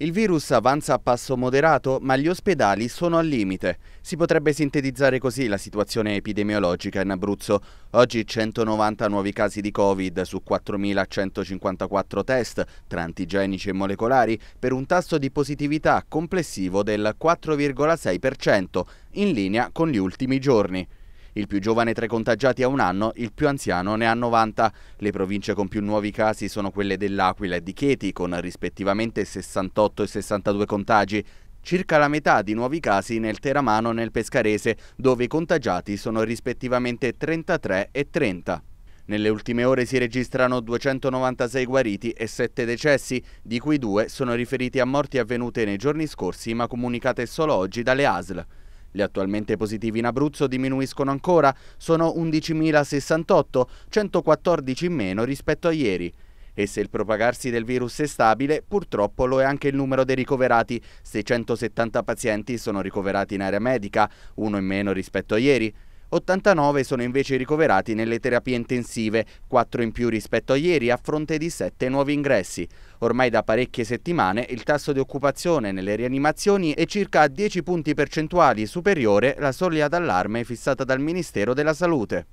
Il virus avanza a passo moderato, ma gli ospedali sono al limite. Si potrebbe sintetizzare così la situazione epidemiologica in Abruzzo. Oggi 190 nuovi casi di Covid su 4.154 test, tra antigenici e molecolari, per un tasso di positività complessivo del 4,6%, in linea con gli ultimi giorni. Il più giovane tra i contagiati ha un anno, il più anziano ne ha 90. Le province con più nuovi casi sono quelle dell'Aquila e di Chieti, con rispettivamente 68 e 62 contagi. Circa la metà di nuovi casi nel Teramano e nel Pescarese, dove i contagiati sono rispettivamente 33 e 30. Nelle ultime ore si registrano 296 guariti e 7 decessi, di cui due sono riferiti a morti avvenute nei giorni scorsi ma comunicate solo oggi dalle ASL. Gli attualmente positivi in Abruzzo diminuiscono ancora, sono 11.068, 114 in meno rispetto a ieri. E se il propagarsi del virus è stabile, purtroppo lo è anche il numero dei ricoverati. 670 pazienti sono ricoverati in area medica, uno in meno rispetto a ieri. 89 sono invece ricoverati nelle terapie intensive, 4 in più rispetto a ieri a fronte di 7 nuovi ingressi. Ormai da parecchie settimane il tasso di occupazione nelle rianimazioni è circa 10 punti percentuali superiore alla soglia d'allarme fissata dal Ministero della Salute.